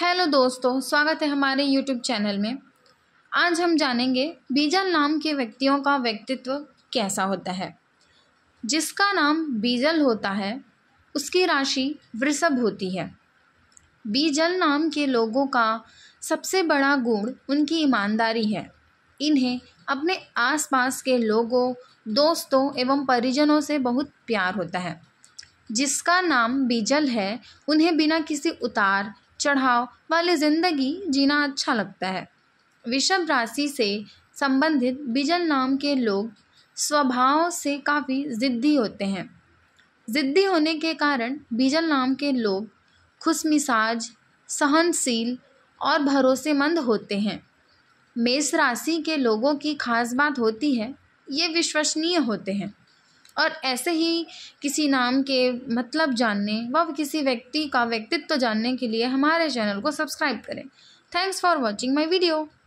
hello दोस्तों स्वागत है हमारे यूट्यूब चैनल में आज हम जानेंगे बीजल नाम के व्यक्तियों का व्यक्तित्व कैसा होता है जिसका नाम बीजल होता है उसकी राशि वृषभ होती है बीजल नाम के लोगों का सबसे बड़ा गुण उनकी ईमानदारी है इन्हें अपने आसपास के लोगों दोस्तों एवं परिजनों से बहुत प्यार होता है जिसका नाम बीजल है उन्हें बिना किसी उतार चढ़ाव वाली ज़िंदगी जीना अच्छा लगता है विषभ राशि से संबंधित बिजल नाम के लोग स्वभाव से काफ़ी ज़िद्दी होते हैं ज़िद्दी होने के कारण बीजल नाम के लोग खुश सहनशील और भरोसेमंद होते हैं मेष राशि के लोगों की खास बात होती है ये विश्वसनीय होते हैं और ऐसे ही किसी नाम के मतलब जानने व किसी व्यक्ति का व्यक्तित्व जानने के लिए हमारे चैनल को सब्सक्राइब करें thanks for watching my video